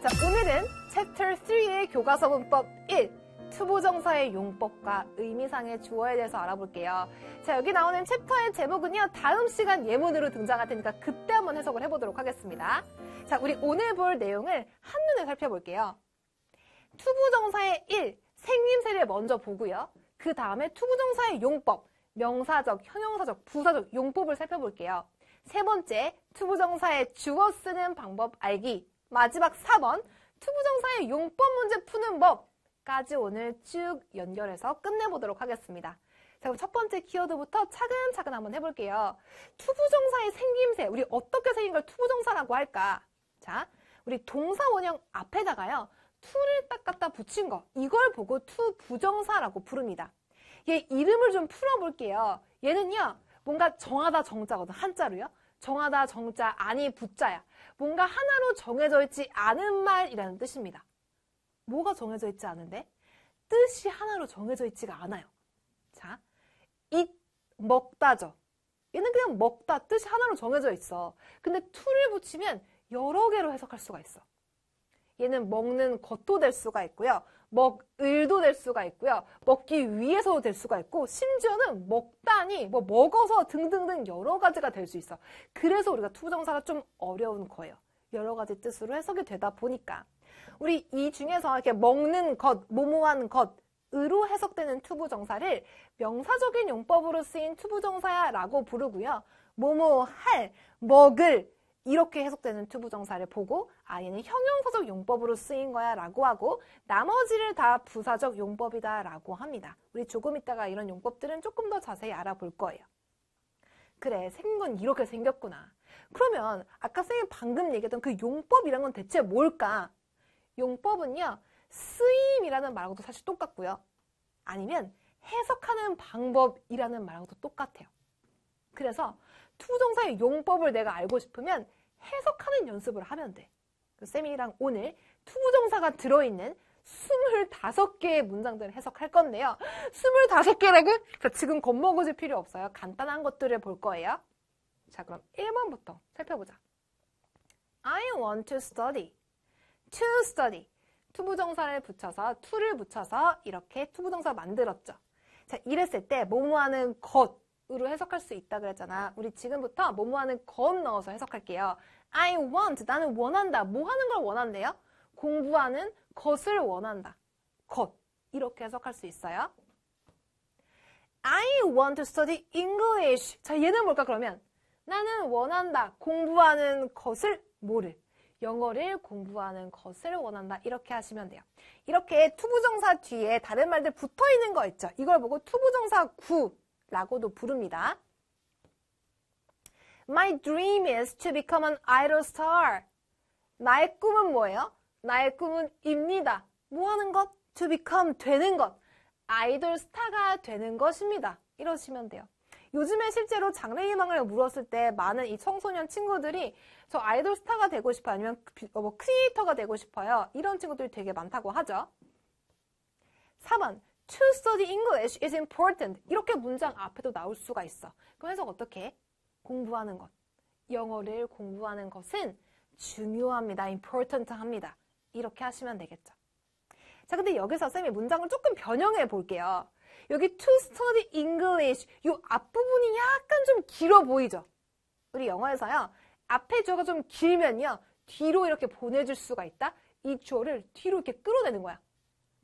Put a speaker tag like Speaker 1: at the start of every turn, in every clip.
Speaker 1: 자, 오늘은 챕터 3의 교과서 문법 1, 투부정사의 용법과 의미상의 주어에 대해서 알아볼게요. 자, 여기 나오는 챕터의 제목은요, 다음 시간 예문으로 등장할 테니까 그때 한번 해석을 해보도록 하겠습니다. 자, 우리 오늘 볼 내용을 한눈에 살펴볼게요. 투부정사의 1, 생김새를 먼저 보고요. 그 다음에 투부정사의 용법, 명사적, 형용사적, 부사적 용법을 살펴볼게요. 세 번째, 투부정사의 주어 쓰는 방법 알기. 마지막 4번 투부정사의 용법 문제 푸는 법까지 오늘 쭉 연결해서 끝내보도록 하겠습니다. 자, 그럼 첫 번째 키워드부터 차근차근 한번 해볼게요. 투부정사의 생김새, 우리 어떻게 생긴 걸 투부정사라고 할까? 자, 우리 동사 원형 앞에다가요. 투를 딱 갖다 붙인 거, 이걸 보고 투부정사라고 부릅니다. 얘 이름을 좀 풀어볼게요. 얘는요, 뭔가 정하다 정자거든, 한자로요. 정하다 정자, 아니 붙자야 뭔가 하나로 정해져 있지 않은 말이라는 뜻입니다. 뭐가 정해져 있지 않은데? 뜻이 하나로 정해져 있지가 않아요. 자, 이 먹다죠. 얘는 그냥 먹다 뜻이 하나로 정해져 있어. 근데 to를 붙이면 여러 개로 해석할 수가 있어. 얘는 먹는 것도 될 수가 있고요. 먹을도 될 수가 있고요. 먹기 위해서도 될 수가 있고 심지어는 먹다니 뭐 먹어서 등등등 여러 가지가 될 수 있어. 그래서 우리가 투부정사가 좀 어려운 거예요. 여러 가지 뜻으로 해석이 되다 보니까 우리 이 중에서 이렇게 먹는 것, 모모한 것으로 해석되는 투부정사를 명사적인 용법으로 쓰인 투부정사야라고 부르고요. 모모할, 먹을 이렇게 해석되는 투부정사를 보고 아 얘는 형용사적 용법으로 쓰인 거야 라고 하고 나머지를 다 부사적 용법이다 라고 합니다. 우리 조금 있다가 이런 용법들은 조금 더 자세히 알아볼 거예요. 그래 생긴 건 이렇게 생겼구나. 그러면 아까 선생님 방금 얘기했던 그 용법이란 건 대체 뭘까? 용법은요 쓰임이라는 말하고도 사실 똑같고요. 아니면 해석하는 방법이라는 말하고도 똑같아요. 그래서 투부정사의 용법을 내가 알고 싶으면 해석하는 연습을 하면 돼. 그 쌤이랑 오늘 투부정사가 들어있는 25개의 문장들을 해석할 건데요. 25개라고? 자, 그, 지금 겁먹으실 필요 없어요. 간단한 것들을 볼 거예요. 자, 그럼 1번부터 살펴보자. I want to study. To study. 투부정사를 붙여서, to를 붙여서 이렇게 투부정사 만들었죠. 자, 이랬을 때 뭐뭐 하는 것, 으로 해석할 수 있다 그랬잖아. 우리 지금부터 뭐뭐 하는 건 넣어서 해석할게요. I want 나는 원한다. 뭐 하는 걸 원한대요? 공부하는 것을 원한다. 것 이렇게 해석할 수 있어요. I want to study English. 자, 얘는 뭘까 그러면? 나는 원한다. 공부하는 것을 뭐를? 영어를 공부하는 것을 원한다. 이렇게 하시면 돼요. 이렇게 투부정사 뒤에 다른 말들 붙어 있는 거 있죠. 이걸 보고 투부정사 구 라고도 부릅니다. My dream is to become an idol star. 나의 꿈은 뭐예요? 나의 꿈은 입니다. 뭐 하는 것? To become 되는 것. 아이돌 스타가 되는 것입니다. 이러시면 돼요. 요즘에 실제로 장래 희망을 물었을 때 많은 이 청소년 친구들이 저 아이돌 스타가 되고 싶어 아니면 어, 뭐 크리에이터가 되고 싶어요. 이런 친구들이 되게 많다고 하죠. 4번. to study English is important. 이렇게 문장 앞에도 나올 수가 있어. 그럼 해석 어떻게 공부하는 것. 영어를 공부하는 것은 중요합니다. important 합니다. 이렇게 하시면 되겠죠. 자, 근데 여기서 쌤이 문장을 조금 변형해 볼게요. 여기 to study English 이 앞부분이 약간 좀 길어 보이죠? 우리 영어에서요. 앞에 주가좀 길면요. 뒤로 이렇게 보내줄 수가 있다. 이조를 뒤로 이렇게 끌어내는 거야.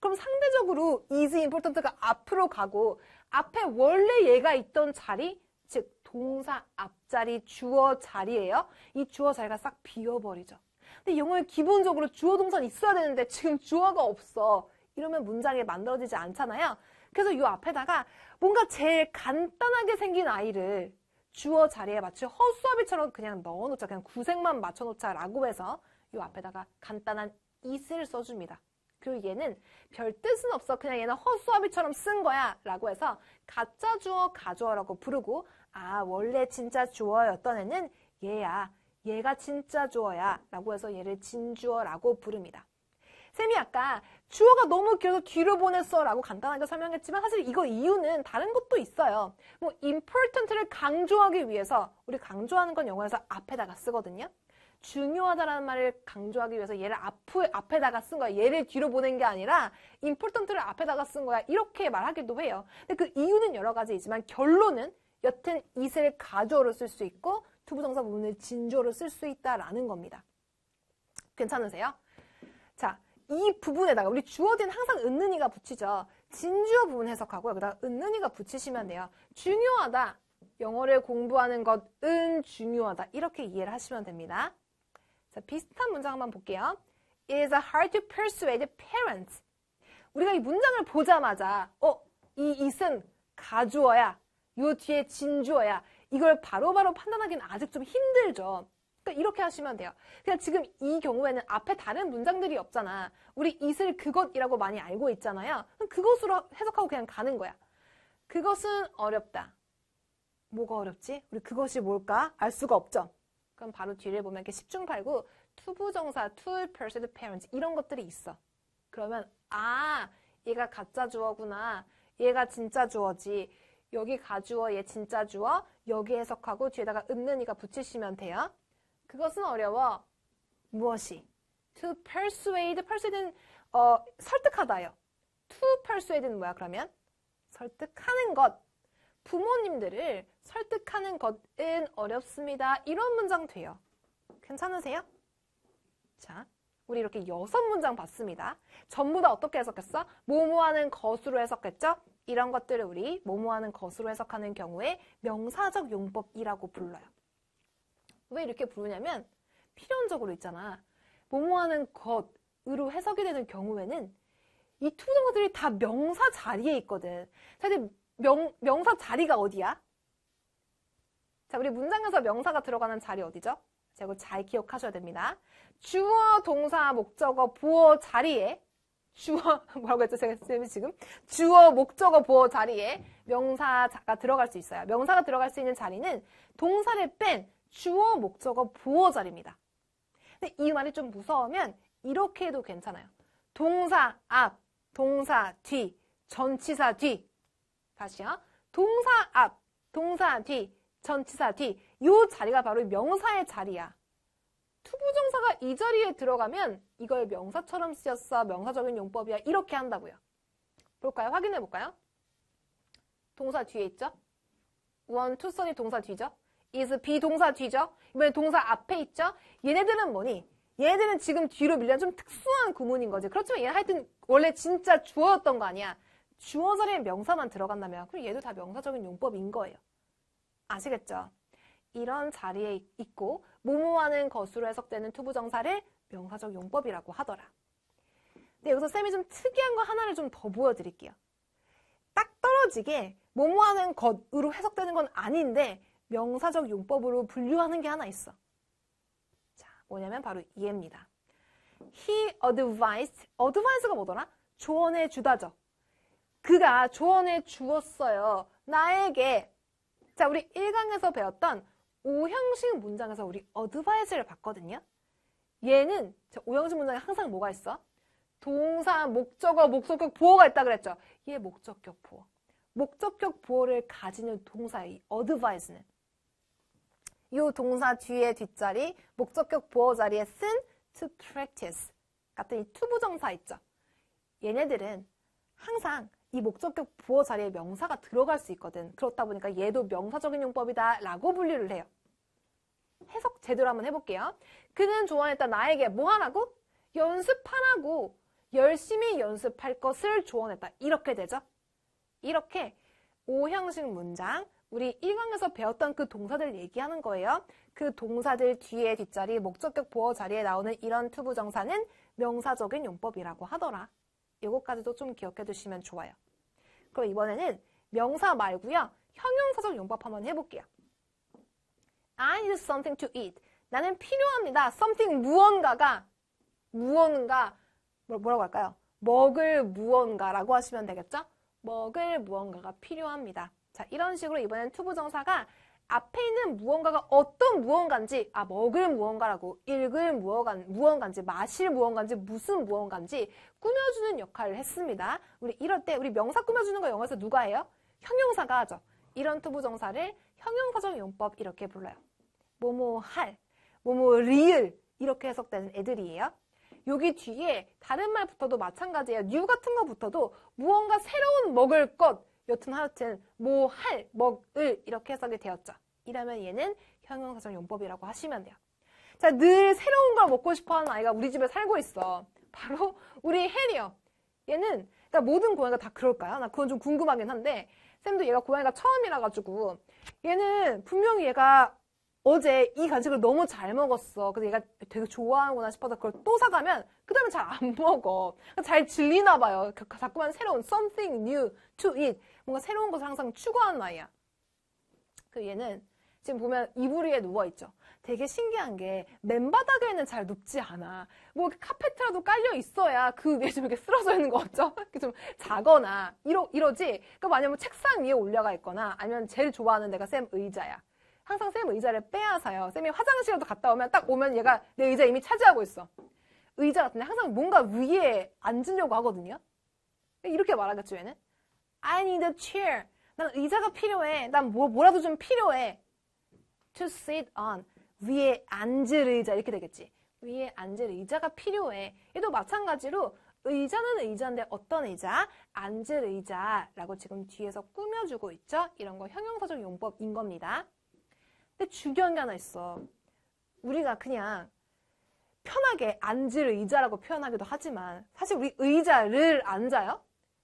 Speaker 1: 그럼 상대적으로 is important가 앞으로 가고 앞에 원래 얘가 있던 자리, 즉 동사 앞자리 주어 자리예요. 이 주어 자리가 싹 비어버리죠. 근데 영어에 기본적으로 주어 동사는 있어야 되는데 지금 주어가 없어. 이러면 문장이 만들어지지 않잖아요. 그래서 이 앞에다가 뭔가 제일 간단하게 생긴 아이를 주어 자리에 맞추 허수아비처럼 그냥 넣어놓자. 그냥 구색만 맞춰놓자라고 해서 이 앞에다가 간단한 이슬 써줍니다. 그리고 얘는 별 뜻은 없어. 그냥 얘는 허수아비처럼쓴 거야. 라고 해서 가짜 주어, 가주어라고 부르고 아, 원래 진짜 주어였던 애는 얘야. 얘가 진짜 주어야. 라고 해서 얘를 진주어라고 부릅니다. 쌤이 아까 주어가 너무 길어서 뒤로 보냈어 라고 간단하게 설명했지만 사실 이거 이유는 다른 것도 있어요. 뭐 important를 강조하기 위해서 우리 강조하는 건 영어에서 앞에다가 쓰거든요. 중요하다라는 말을 강조하기 위해서 얘를 앞에, 앞에다가 쓴 거야. 얘를 뒤로 보낸 게 아니라 important를 앞에다가 쓴 거야. 이렇게 말하기도 해요. 근데 그 이유는 여러 가지이지만 결론은 여튼 이을 가조로 쓸 수 있고 투부정사 부분을 진조로 쓸 수 있다라는 겁니다. 괜찮으세요? 자, 이 부분에다가 우리 주어진 항상 은는이가 붙이죠. 진주어 부분 해석하고요. 그다음 은는이가 붙이시면 돼요. 중요하다. 영어를 공부하는 것은 중요하다. 이렇게 이해를 하시면 됩니다. 자, 비슷한 문장 한번 볼게요. It is hard to persuade parents. 우리가 이 문장을 보자마자 어, 이 it은 가주어야, 요 뒤에 진주어야 이걸 바로바로 바로 판단하기는 아직 좀 힘들죠. 그러니까 이렇게 하시면 돼요. 그냥 지금 이 경우에는 앞에 다른 문장들이 없잖아. 우리 it을 그것이라고 많이 알고 있잖아요. 그럼 그것으로 해석하고 그냥 가는 거야. 그것은 어렵다. 뭐가 어렵지? 우리 그것이 뭘까? 알 수가 없죠. 그럼 바로 뒤를 보면 이렇게 10중 팔구 투부정사, to 스 e r s u a d 이런 것들이 있어. 그러면 아 얘가 가짜 주어구나. 얘가 진짜 주어지. 여기 가주어, 얘 진짜 주어. 여기 해석하고 뒤에다가 읊는 이가 붙이시면 돼요. 그것은 어려워. 무엇이? To persuade. persuade는 어, 설득하다요. To persuade는 뭐야 그러면? 설득하는 것. 부모님들을 설득하는 것은 어렵습니다. 이런 문장 돼요. 괜찮으세요? 자, 우리 이렇게 여섯 문장 봤습니다. 전부 다 어떻게 해석했어? 모모하는 것으로 해석했죠? 이런 것들을 우리 모모하는 것으로 해석하는 경우에 명사적 용법이라고 불러요. 왜 이렇게 부르냐면 필연적으로 있잖아. 모모하는 것으로 해석이 되는 경우에는 이투든어들이다 명사 자리에 있거든. 사실 명, 명사 자리가 어디야? 자, 우리 문장에서 명사가 들어가는 자리 어디죠? 자, 이거 잘 기억하셔야 됩니다. 주어, 동사, 목적어, 보어 자리에 주어, 뭐라고 했죠? 제가 지금? 주어, 목적어, 보어 자리에 명사가 들어갈 수 있어요. 명사가 들어갈 수 있는 자리는 동사를 뺀 주어, 목적어, 보어 자리입니다. 근데 이 말이 좀 무서우면 이렇게 해도 괜찮아요. 동사 앞, 동사 뒤, 전치사 뒤, 다시요. 동사 앞, 동사 뒤, 전치사 뒤. 요 자리가 바로 명사의 자리야. 투부정사가 이 자리에 들어가면 이걸 명사처럼 쓰였어. 명사적인 용법이야. 이렇게 한다고요. 볼까요? 확인해 볼까요? 동사 뒤에 있죠? 원, 투선이 동사 뒤죠? is 비동사 뒤죠? 이번에 동사 앞에 있죠? 얘네들은 뭐니? 얘네들은 지금 뒤로 밀려난 좀 특수한 구문인 거지. 그렇지만 얘는 하여튼 원래 진짜 주어였던 거 아니야. 주어 자리에 명사만 들어간다면 그럼 얘도 다 명사적인 용법인 거예요. 아시겠죠? 이런 자리에 있고 모모하는 것으로 해석되는 투부정사를 명사적 용법이라고 하더라. 근데 여기서 쌤이 좀 특이한 거 하나를 좀 더 보여드릴게요. 딱 떨어지게 모모하는 것으로 해석되는 건 아닌데 명사적 용법으로 분류하는 게 하나 있어. 자, 뭐냐면 바로 얘입니다. He advised, advice가 뭐더라? 조언해 주다죠. 그가 조언해 주었어요. 나에게. 자, 우리 1강에서 배웠던 5형식 문장에서 우리 어드바이즈를 봤거든요. 얘는 5형식 문장에 항상 뭐가 있어? 동사, 목적어, 목적격, 보어가 있다 그랬죠. 얘 목적격 보어. 목적격 보어를 가지는 동사의 어드바이즈는이 동사 뒤에 뒷자리, 목적격 보어 자리에 쓴 to practice 같은 이 투부정사 있죠. 얘네들은 항상 이 목적격 부호 자리에 명사가 들어갈 수 있거든. 그렇다 보니까 얘도 명사적인 용법이다 라고 분류를 해요. 해석 제대로 한번 해볼게요. 그는 조언했다 나에게 뭐 하라고? 연습하라고. 열심히 연습할 것을 조언했다. 이렇게 되죠. 이렇게 5형식 문장, 우리 1강에서 배웠던 그 동사들 얘기하는 거예요. 그 동사들 뒤에 뒷자리, 목적격 보호 자리에 나오는 이런 투부정사는 명사적인 용법이라고 하더라. 이것까지도좀 기억해 두시면 좋아요. 그럼 이번에는 명사 말고요. 형용사적 용법 한번 해볼게요. I need something to eat. 나는 필요합니다. something 무언가가 무언가 뭐, 뭐라고 할까요? 먹을 무언가라고 하시면 되겠죠? 먹을 무언가가 필요합니다. 자, 이런 식으로 이번엔 투부정사가 앞에 있는 무언가가 어떤 무언가인지, 아, 먹을 무언가라고, 읽을 무언가, 무언가인지, 마실 무언가인지, 무슨 무언가인지 꾸며주는 역할을 했습니다. 우리 이럴 때 우리 명사 꾸며주는 거 영어에서 누가 해요? 형용사가 하죠. 이런 투부정사를 형용사정용법 이렇게 불러요. 뭐뭐 할, 뭐뭐 리을 이렇게 해석되는 애들이에요. 여기 뒤에 다른 말부터도 마찬가지예요. 뉴 같은 거부터도 무언가 새로운 먹을 것, 여튼 하여튼 뭐, 할, 먹, 을 이렇게 해석이 되었죠. 이라면 얘는 형용사정용법이라고 하시면 돼요. 자, 늘 새로운 걸 먹고 싶어하는 아이가 우리 집에 살고 있어. 바로 우리 헬이요. 얘는 그러니까 모든 고양이가 다 그럴까요? 나 그건 좀 궁금하긴 한데 쌤도 얘가 고양이가 처음이라 가지고 얘는 분명히 얘가 어제 이 간식을 너무 잘 먹었어. 그래서 얘가 되게 좋아하는구나 싶어서 그걸 또 사가면 그 다음에 잘 안 먹어. 그러니까 잘 질리나 봐요. 그, 그 자꾸만 새로운 something new to eat 뭔가 새로운 것을 항상 추구하는 아이야. 그 얘는 지금 보면 이불 위에 누워있죠. 되게 신기한 게 맨바닥에는 잘 눕지 않아. 뭐 카페트라도 깔려 있어야 그 위에 좀 이렇게 쓰러져 있는 거 같죠? 좀 자거나 이러, 이러지. 그만약 그러니까 뭐 책상 위에 올려가 있거나 아니면 제일 좋아하는 내가 쌤 의자야. 항상 쌤 의자를 빼앗아요. 쌤이 화장실에도 갔다 오면 딱 오면 얘가 내 의자 이미 차지하고 있어. 의자 같은데 항상 뭔가 위에 앉으려고 하거든요. 이렇게 말하겠죠, 얘는. I need a chair. 난 의자가 필요해. 난 뭐, 뭐라도 좀 필요해. To sit on. 위에 앉을 의자. 이렇게 되겠지. 위에 앉을 의자가 필요해. 얘도 마찬가지로 의자는 의자인데 어떤 의자? 앉을 의자라고 지금 뒤에서 꾸며주고 있죠? 이런 거 형용사적 용법인 겁니다. 근데 중요한 게 하나 있어. 우리가 그냥 편하게 앉을 의자라고 표현하기도 하지만 사실 우리 의자를 앉아요?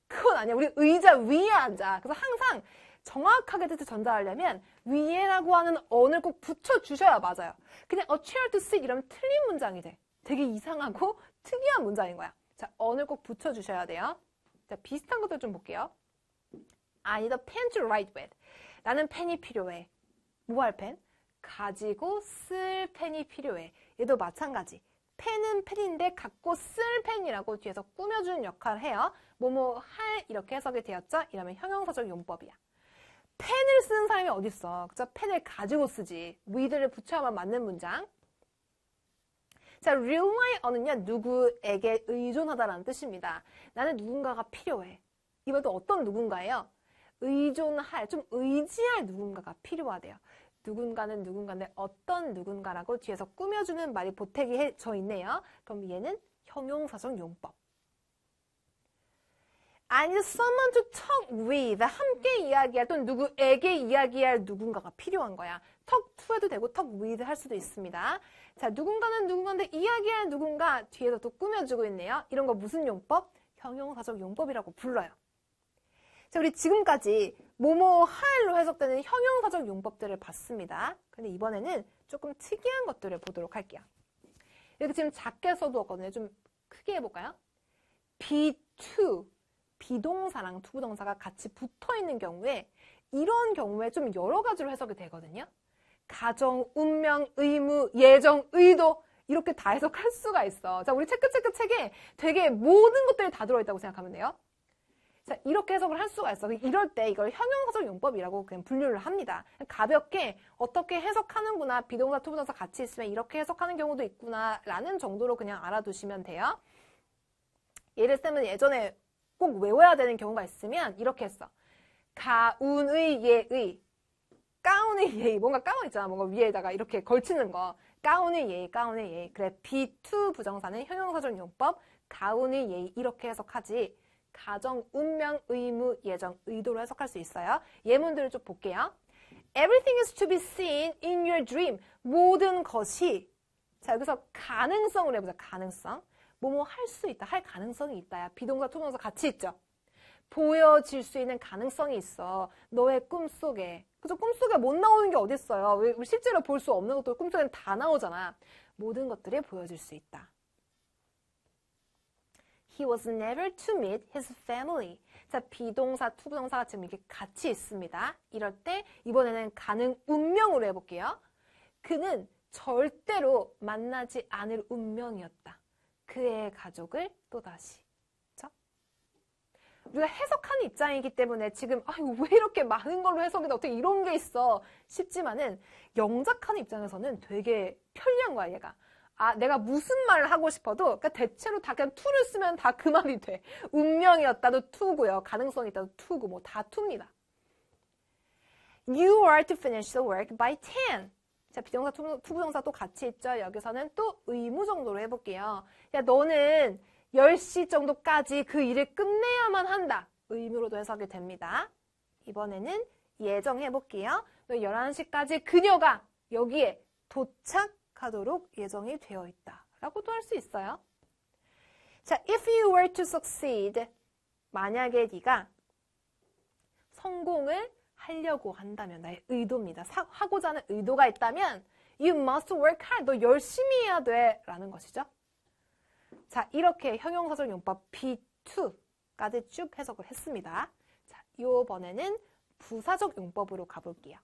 Speaker 1: 그건 아니야. 우리 의자 위에 앉아. 그래서 항상 정확하게 뜻을 전달하려면 위에라고 하는 언을 꼭 붙여주셔야 맞아요. 그냥 a chair to sit 이러면 틀린 문장이 돼. 되게 이상하고 특이한 문장인 거야. 자, 언을 꼭 붙여주셔야 돼요. 자, 비슷한 것들 좀 볼게요. I need a pen to write with. 나는 펜이 필요해. 뭐 할 펜? 가지고 쓸 펜이 필요해. 얘도 마찬가지. 펜은 펜인데 갖고 쓸 펜이라고 뒤에서 꾸며주는 역할을 해요. 뭐뭐 할 이렇게 해석이 되었죠? 이러면 형용사적 용법이야. 펜을 쓰는 사람이 어딨어. 그죠? 펜을 가지고 쓰지. 위드를 붙여야만 맞는 문장. 자, rely on은요, 누구에게 의존하다라는 뜻입니다. 나는 누군가가 필요해. 이번도 어떤 누군가예요? 의존할, 좀 의지할 누군가가 필요하대요. 누군가는 누군가인데 어떤 누군가라고 뒤에서 꾸며주는 말이 보태기 해져 있네요. 그럼 얘는 형용사적 용법. I need someone to talk with. 함께 이야기할 또는 누구에게 이야기할 누군가가 필요한 거야. talk to 해도 되고 talk with 할 수도 있습니다. 자, 누군가는 누군가인데 이야기할 누군가 뒤에서 또 꾸며주고 있네요. 이런 거 무슨 용법? 형용사적 용법이라고 불러요. 자, 우리 지금까지 모모 하엘로 해석되는 형용사적 용법들을 봤습니다. 근데 이번에는 조금 특이한 것들을 보도록 할게요. 이렇게 지금 작게 써두었거든요. 좀 크게 해볼까요? be to, 비동사랑 투부동사가 같이 붙어있는 경우에 이런 경우에 좀 여러 가지로 해석이 되거든요. 가정, 운명, 의무, 예정, 의도 이렇게 다 해석할 수가 있어. 자, 우리 체크체크 책에 되게 모든 것들이 다 들어있다고 생각하면 돼요. 자, 이렇게 해석을 할 수가 있어. 이럴 때 이걸 현용사적 용법이라고 그냥 분류를 합니다. 가볍게 어떻게 해석하는구나. 비동사, 투부동사 같이 있으면 이렇게 해석하는 경우도 있구나. 라는 정도로 그냥 알아두시면 돼요. 예를 들면 예전에 꼭 외워야 되는 경우가 있으면 이렇게 했어. 가운의 예의. 가운의 예의. 뭔가 가운 있잖아. 뭔가 위에다가 이렇게 걸치는 거. 가운의 예의, 가운의 예의. 그래, 비투 부정사는 현용사적 용법, 가운의 예의. 이렇게 해석하지. 가정, 운명, 의무, 예정, 의도로 해석할 수 있어요. 예문들을 좀 볼게요. Everything is to be seen in your dream. 모든 것이 자 여기서 가능성을 해보자. 가능성. 뭐뭐 할 수 있다. 할 가능성이 있다야. 비동사, 투동사 같이 있죠. 보여질 수 있는 가능성이 있어. 너의 꿈 속에. 그죠? 꿈 속에 못 나오는 게 어딨어요. 실제로 볼 수 없는 것도 꿈 속에는 다 나오잖아. 모든 것들이 보여질 수 있다. He was never to meet his family. 자, 비동사, 투부동사가 지금 이렇게 같이 있습니다. 이럴 때 이번에는 가능 운명으로 해볼게요. 그는 절대로 만나지 않을 운명이었다. 그의 가족을 또다시. 그쵸? 우리가 해석하는 입장이기 때문에 지금 아유 왜 이렇게 많은 걸로 해석이 돼? 어떻게 이런 게 있어 싶지만은 영작하는 입장에서는 되게 편리한 거야 얘가 아, 내가 무슨 말을 하고 싶어도, 그니까 대체로 다 그냥 투를 쓰면 다 그 말이 돼. 운명이었다도 투고요. 가능성이 있다도 투고, 뭐 다 투입니다. You are to finish the work by 10. 자, 비동사, 투, 부동사 또 같이 있죠. 여기서는 또 의무 정도로 해볼게요. 야, 너는 10시 정도까지 그 일을 끝내야만 한다. 의무로도 해석이 됩니다. 이번에는 예정해볼게요. 11시까지 그녀가 여기에 도착 하도록 예정이 되어 있다. 라고도 할 수 있어요. 자, if you were to succeed. 만약에 네가 성공을 하려고 한다면 나의 의도입니다. 사, 하고자 하는 의도가 있다면 you must work hard. 너 열심히 해야 돼. 라는 것이죠. 자, 이렇게 형용사절 용법 B2까지 쭉 해석을 했습니다. 자, 요번에는 부사적 용법으로 가볼게요.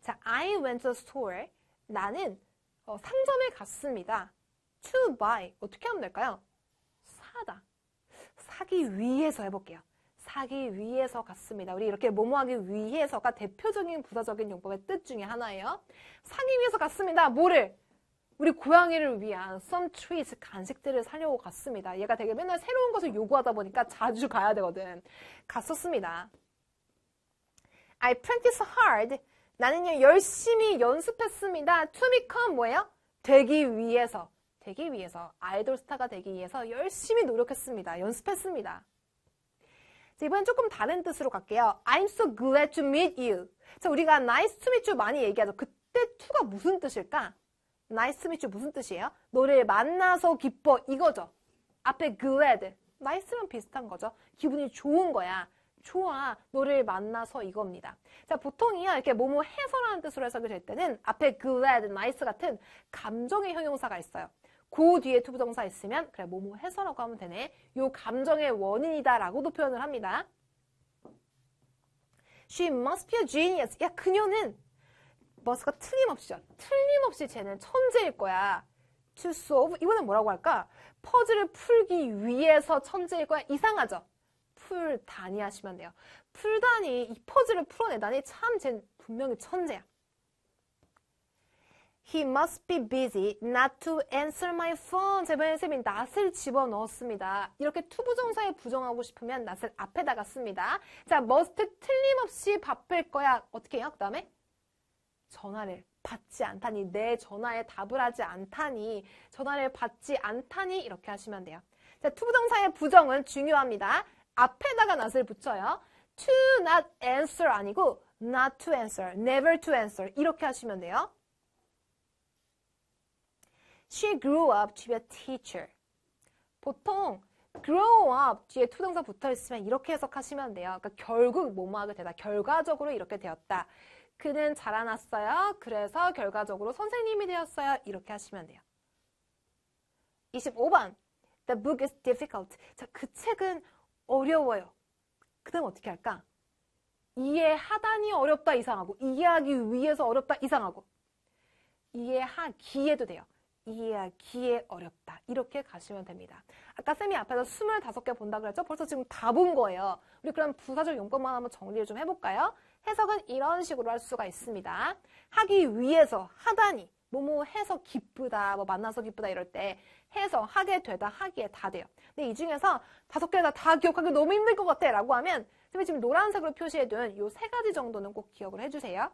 Speaker 1: 자, I went to the store 나는 어, 상점에 갔습니다. to buy 어떻게 하면 될까요? 사다. 사기 위해서 해볼게요. 사기 위해서 갔습니다. 우리 이렇게 뭐뭐 하기 위해서가 대표적인 부사적인 용법의 뜻 중에 하나예요. 사기 위해서 갔습니다. 뭐를? 우리 고양이를 위한 some treats, 간식들을 사려고 갔습니다. 얘가 되게 맨날 새로운 것을 요구하다 보니까 자주 가야 되거든. 갔었습니다. I practice hard 나는요 열심히 연습했습니다. To become 뭐예요? 되기 위해서. 되기 위해서 아이돌 스타가 되기 위해서 열심히 노력했습니다. 연습했습니다. 이번엔 조금 다른 뜻으로 갈게요. I'm so glad to meet you. 자, 우리가 nice to meet you 많이 얘기하죠. 그때 to가 무슨 뜻일까? nice to meet you 무슨 뜻이에요? 너를 만나서 기뻐 이거죠. 앞에 glad. nice랑 비슷한 거죠. 기분이 좋은 거야. 좋아, 너를 만나서 이겁니다. 자, 보통이야 이렇게 뭐뭐 해서라는 뜻으로 해석이 될 때는 앞에 glad, nice 같은 감정의 형용사가 있어요. 그 뒤에 투부정사 있으면 그래 뭐뭐 해서라고 하면 되네. 요 감정의 원인이다 라고도 표현을 합니다. She must be a genius. 야 그녀는 머스가 틀림없이죠. 틀림없이 쟤는 천재일 거야. To solve 이거는 뭐라고 할까? 퍼즐을 풀기 위해서 천재일 거야. 이상하죠. 풀단이 하시면 돼요. 풀단이 이 퍼즐을 풀어내다니 참 분명히 천재야. He must be busy not to answer my phone. 제발 선생님, not을 집어넣었습니다. 이렇게 투부정사에 부정하고 싶으면 not을 앞에다가 씁니다. 자, must 틀림없이 바쁠 거야. 어떻게 해요? 그 다음에 전화를 받지 않다니, 내 전화에 답을 하지 않다니, 전화를 받지 않다니 이렇게 하시면 돼요. 자, 투부정사의 부정은 중요합니다. 앞에다가 not을 붙여요. to not answer 아니고 not to answer, never to answer 이렇게 하시면 돼요. She grew up to be a teacher. 보통 grow up 뒤에 투동사 붙어 있으면 이렇게 해석하시면 돼요. 그러니까 결국 뭐뭐 뭐 하게 되다. 결과적으로 이렇게 되었다. 그는 자라났어요. 그래서 결과적으로 선생님이 되었어요. 이렇게 하시면 돼요. 25번. The book is difficult. 자, 그 책은 어려워요. 그 다음 어떻게 할까? 이해하다니 어렵다 이상하고 이해하기 위해서 어렵다 이상하고 이해하기에도 돼요. 이해하기에 어렵다. 이렇게 가시면 됩니다. 아까 쌤이 앞에서 25개 본다 그랬죠? 벌써 지금 다 본 거예요. 우리 그럼 부사적 용건만 한번 정리를 좀 해볼까요? 해석은 이런 식으로 할 수가 있습니다. 하기 위해서, 하다니, 뭐뭐 해서 기쁘다, 뭐 만나서 기쁘다 이럴 때 해서 하게 되다 하기에 다 돼요. 근데 이 중에서 다섯 개 다 다 기억하기 너무 힘들 것 같아 라고 하면 선생님 지금 노란색으로 표시해둔 이 세 가지 정도는 꼭 기억을 해주세요.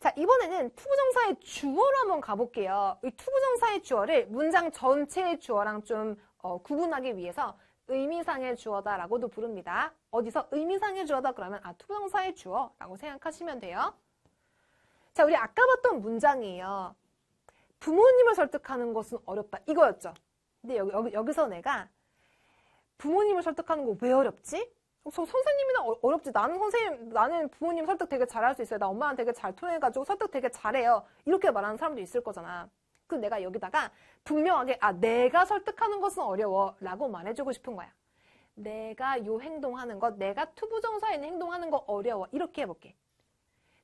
Speaker 1: 자, 이번에는 투부정사의 주어로 한번 가볼게요. 이 투부정사의 주어를 문장 전체의 주어랑 좀 어, 구분하기 위해서 의미상의 주어다라고도 부릅니다. 어디서 의미상의 주어다 그러면 아 투부정사의 주어라고 생각하시면 돼요. 자, 우리 아까 봤던 문장이에요. 부모님을 설득하는 것은 어렵다. 이거였죠. 근데 여기, 여기, 여기서 내가 부모님을 설득하는 거 왜 어렵지? 저 선생님이나 어, 렵지 나는 선생님, 나는 부모님 설득 되게 잘할 수 있어요. 나 엄마랑 되게 잘 통해가지고 설득 되게 잘해요. 이렇게 말하는 사람도 있을 거잖아. 그 내가 여기다가 분명하게, 아, 내가 설득하는 것은 어려워. 라고 말해주고 싶은 거야. 내가 요 행동하는 것, 내가 투부정사인 행동하는 거 어려워. 이렇게 해볼게.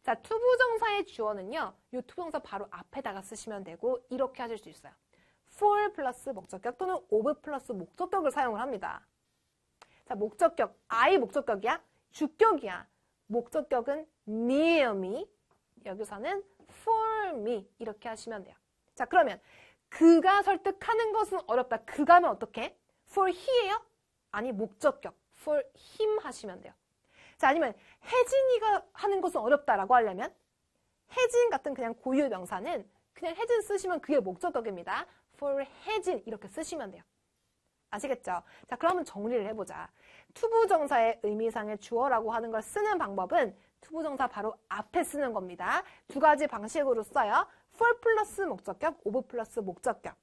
Speaker 1: 자, 투부정사의 주어는요. 이 투부정사 바로 앞에다가 쓰시면 되고 이렇게 하실 수 있어요. for 플러스 목적격 또는 of 플러스 목적격을 사용을 합니다. 자, 목적격. I 목적격이야? 주격이야. 목적격은 near me. 여기서는 for me. 이렇게 하시면 돼요. 자, 그러면 그가 설득하는 것은 어렵다. 그가면 어떻게? for he예요? 아니, 목적격. for him 하시면 돼요. 자, 아니면 혜진이가 하는 것은 어렵다라고 하려면 혜진 같은 그냥 고유 명사는 그냥 혜진 쓰시면 그게 목적격입니다. for 혜진 이렇게 쓰시면 돼요. 아시겠죠? 자, 그러면 정리를 해보자. 투부정사의 의미상의 주어라고 하는 걸 쓰는 방법은 투부정사 바로 앞에 쓰는 겁니다. 두 가지 방식으로 써요. for 플러스 목적격, of 플러스 목적격.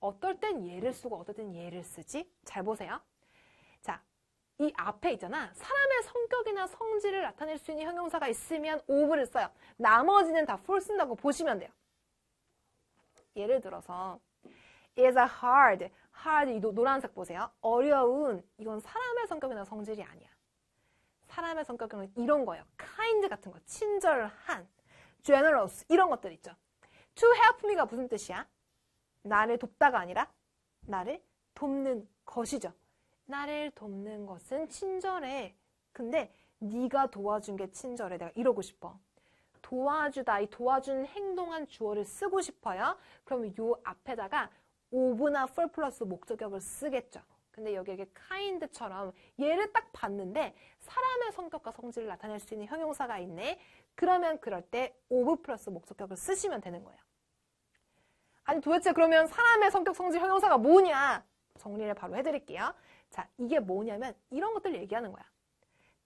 Speaker 1: 어떨 땐 얘를 쓰고 어떨 땐 얘를 쓰지? 잘 보세요. 이 앞에 있잖아. 사람의 성격이나 성질을 나타낼 수 있는 형용사가 있으면 오 v e 를 써요. 나머지는 다풀 o 쓴다고 보시면 돼요. 예를 들어서 is a hard, hard 이 노란색 보세요. 어려운 이건 사람의 성격이나 성질이 아니야. 사람의 성격은 이런 거예요. kind 같은 거, 친절한, generous 이런 것들 있죠. to help me가 무슨 뜻이야? 나를 돕다가 아니라 나를 돕는 것이죠. 나를 돕는 것은 친절해. 근데 네가 도와준 게 친절해. 내가 이러고 싶어. 도와주다. 이 도와준 행동한 주어를 쓰고 싶어요. 그러면 요 앞에다가 오브나 풀 플러스 목적격을 쓰겠죠. 근데 여기 이게 k i n 처럼 얘를 딱 봤는데 사람의 성격과 성질을 나타낼 수 있는 형용사가 있네. 그러면 그럴 때 오브 플러스 목적격을 쓰시면 되는 거예요. 아니 도대체 그러면 사람의 성격 성질 형용사가 뭐냐? 정리를 바로 해드릴게요. 자, 이게 뭐냐면 이런 것들 얘기하는 거야.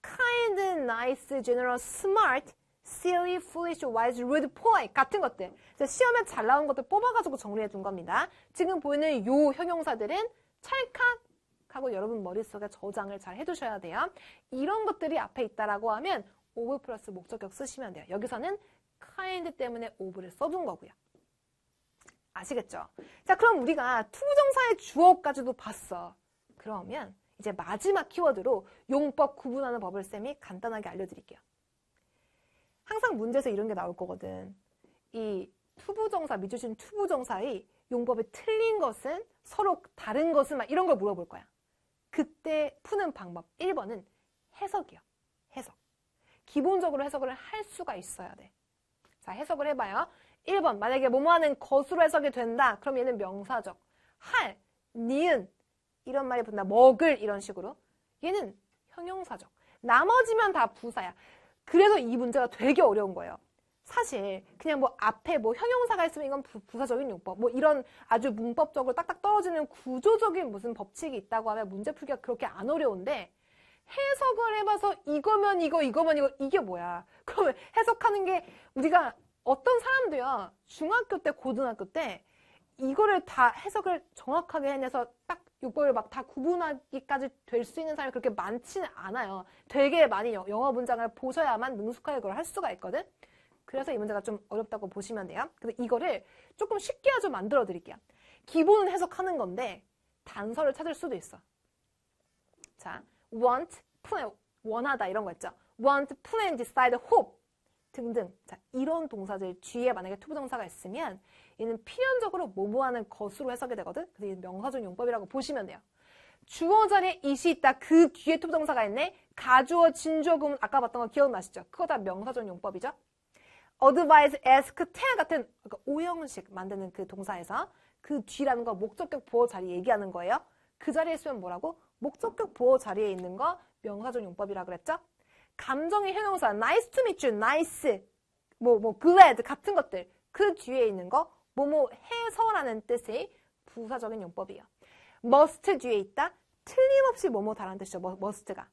Speaker 1: kind, nice, g e n e r a l s m a r t silly, foolish, wise, rude, p o l i 같은 것들. 시험에 잘 나온 것들 뽑아가지고 정리해 준 겁니다. 지금 보이는 요 형용사들은 찰칵 하고 여러분 머릿속에 저장을 잘 해두셔야 돼요. 이런 것들이 앞에 있다라고 하면 오브 플러스 목적격 쓰시면 돼요. 여기서는 kind 때문에 오브를 써둔 거고요. 아시겠죠? 자, 그럼 우리가 투부정사의 주어까지도 봤어. 그러면 이제 마지막 키워드로 용법 구분하는 법을 쌤이 간단하게 알려드릴게요. 항상 문제에서 이런 게 나올 거거든. 이 투부정사, 미주신 투부정사의 용법에 틀린 것은 서로 다른 것은 막 이런 걸 물어볼 거야. 그때 푸는 방법 1번은 해석이요. 해석. 기본적으로 해석을 할 수가 있어야 돼. 자, 해석을 해봐요. 1번 만약에 뭐뭐하는 것으로 해석이 된다. 그럼 얘는 명사적. 할, 니은 이런 말이 붙나 먹을 이런 식으로. 얘는 형용사적. 나머지면 다 부사야. 그래서 이 문제가 되게 어려운 거예요. 사실 그냥 뭐 앞에 뭐 형용사가 있으면 이건 부, 사적인 용법 뭐 이런 아주 문법적으로 딱딱 떨어지는 구조적인 무슨 법칙이 있다고 하면 문제 풀기가 그렇게 안 어려운데 해석을 해봐서 이거면 이거 이거면 이거 이게 뭐야 그러면 해석하는 게 우리가 어떤 사람도요, 중학교 때, 고등학교 때, 이거를 다 해석을 정확하게 해내서 딱이를막다 구분하기까지 될 수 있는 사람이 그렇게 많지는 않아요. 되게 많이 영어 문장을 보셔야만 능숙하게 그걸 할 수가 있거든. 그래서 이 문제가 좀 어렵다고 보시면 돼요. 근데 이거를 조금 쉽게 아주 만들어 드릴게요. 기본은 해석하는 건데 단서를 찾을 수도 있어. 자, want, p 원하다 이런 거 있죠. want, plan, decide, hope. 등등. 자, 이런 동사들 뒤에 만약에 투부정사가 있으면 얘는 필연적으로 모모하는 것으로 해석이 되거든. 그래서 얘는 명사적 용법이라고 보시면 돼요. 주어 전에 이시 있다. 그 뒤에 투부정사가 있네. 가주어, 진주어 구문 아까 봤던 거 기억나시죠? 그거 다 명사적 용법이죠. advise, ask, t e 같은 그러니까 오형식 만드는 그 동사에서 그 뒤라는 거 목적격 보호 자리 얘기하는 거예요. 그 자리에 있으면 뭐라고? 목적격 보호 자리에 있는 거 명사적 용법이라 그랬죠? 감정의 형용사 nice to meet you, nice, 뭐, 뭐, glad 같은 것들 그 뒤에 있는 거 뭐 뭐 해서라는 뜻의 부사적인 용법이에요. must 뒤에 있다. 틀림없이 뭐뭐다라는 뜻이죠. 뭐, must가.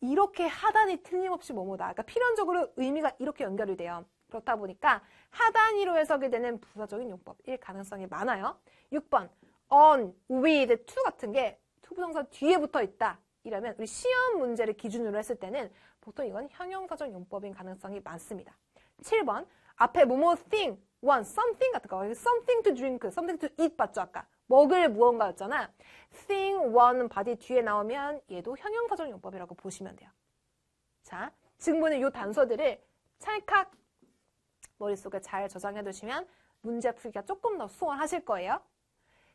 Speaker 1: 이렇게 하단이 틀림없이 뭐뭐다. 그러니까 필연적으로 의미가 이렇게 연결이 돼요. 그렇다 보니까 하단위로 해석이 되는 부사적인 용법일 가능성이 많아요. 6번 on, with, to 같은 게 to 부정사 뒤에 붙어 있다. 이러면 우리 시험 문제를 기준으로 했을 때는 보통 이건 형용사적 용법인 가능성이 많습니다. 7번 앞에 뭐뭐 thing, one, something 같은 거 something to drink, something to eat 봤죠 아까 먹을 무언가였잖아 thing, one, body 뒤에 나오면 얘도 형용사적 용법이라고 보시면 돼요. 자, 지금부는 이 단서들을 찰칵 머릿속에 잘 저장해 두시면 문제 풀기가 조금 더 수월하실 거예요.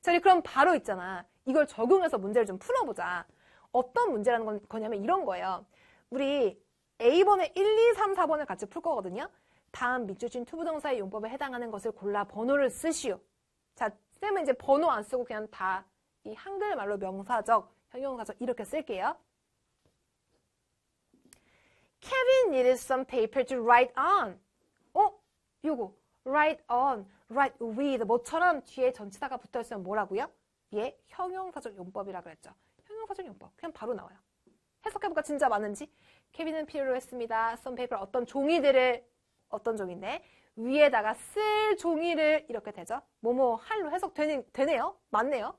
Speaker 1: 자, 그럼 바로 있잖아. 이걸 적용해서 문제를 좀 풀어보자. 어떤 문제라는 거냐면 이런 거예요. 우리 a 번의 1, 2, 3, 4번을 같이 풀 거거든요. 다음 밑줄 친투부동사의 용법에 해당하는 것을 골라 번호를 쓰시오. 자, 쌤은 이제 번호 안 쓰고 그냥 다 이 한글말로 명사적, 형용사적 이렇게 쓸게요. Kevin needed some paper to write on. 어? 요거. write on, write with 뭐처럼 뒤에 전치사가 붙어 있으면 뭐라고요? 예, 형용사적 용법이라 고 그랬죠. 형용사적 용법. 그냥 바로 나와요. 해석해볼까 진짜 많은지 케빈은 필요로 했습니다. 썬페이퍼 어떤 종이들을 어떤 종인데 위에다가 쓸 종이를 이렇게 되죠. 뭐뭐 할로 해석되네요. 맞네요.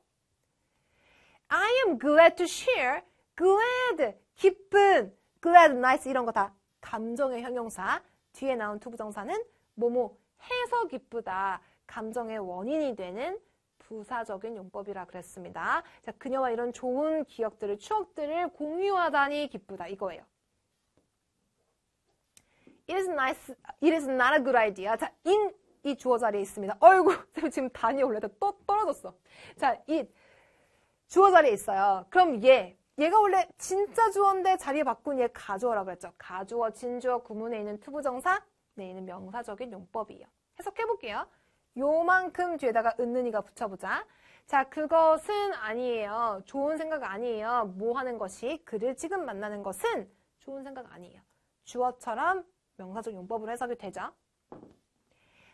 Speaker 1: I am glad to share. glad, 기쁜, glad, nice 이런 거 다 감정의 형용사. 뒤에 나온 투부정사는 뭐뭐 해서 기쁘다. 감정의 원인이 되는 부사적인 용법이라 그랬습니다. 자, 그녀와 이런 좋은 기억들을, 추억들을 공유하다니 기쁘다. 이거예요. It is, nice, it is not a good idea. 자, in 이 주어 자리에 있습니다. 얼굴 지금 단이 올라다 또 떨어졌어. 자, 이 주어 자리에 있어요. 그럼 얘, 얘가 원래 진짜 주어인데 자리 바꾼 얘 가주어라고 그랬죠. 가주어, 진주어, 구문에 있는 투부정사, 내는 명사적인 용법이에요. 해석해 볼게요. 요만큼 뒤에다가 은는이가 붙여보자. 자, 그것은 아니에요. 좋은 생각 아니에요. 뭐 하는 것이 그를 지금 만나는 것은 좋은 생각 아니에요. 주어처럼 명사적 용법으로 해석이 되죠.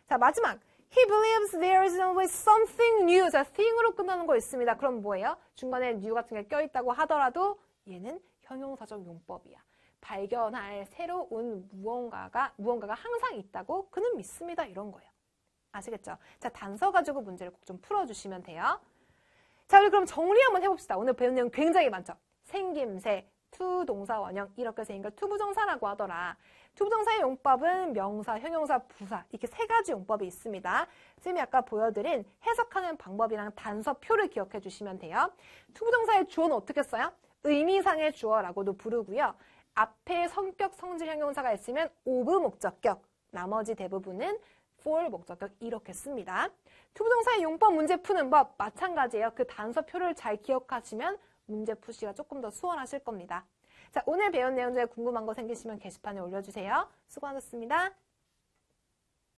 Speaker 1: 자, 마지막. He believes there is always something new. 자, thing으로 끝나는 거 있습니다. 그럼 뭐예요? 중간에 new 같은 게 껴있다고 하더라도 얘는 형용사적 용법이야. 발견할 새로운 무언가가, 무언가가 항상 있다고 그는 믿습니다. 이런 거예요. 아시겠죠? 자, 단서 가지고 문제를 꼭 좀 풀어주시면 돼요. 자, 우리 그럼 정리 한번 해봅시다. 오늘 배운 내용 굉장히 많죠? 생김새, 투 동사 원형 이렇게 생긴 걸 투부정사라고 하더라. 투부정사의 용법은 명사, 형용사, 부사 이렇게 세 가지 용법이 있습니다. 쌤이 아까 보여드린 해석하는 방법이랑 단서표를 기억해 주시면 돼요. 투부정사의 주어는 어떻게 써요? 의미상의 주어라고도 부르고요. 앞에 성격, 성질, 형용사가 있으면 오브 목적격, 나머지 대부분은 for 목적격 이렇게 씁니다. 투부동사의 용법 문제 푸는 법 마찬가지예요. 그 단서표를 잘 기억하시면 문제 푸시가 조금 더 수월하실 겁니다. 자, 오늘 배운 내용 중에 궁금한 거 생기시면 게시판에 올려주세요. 수고하셨습니다.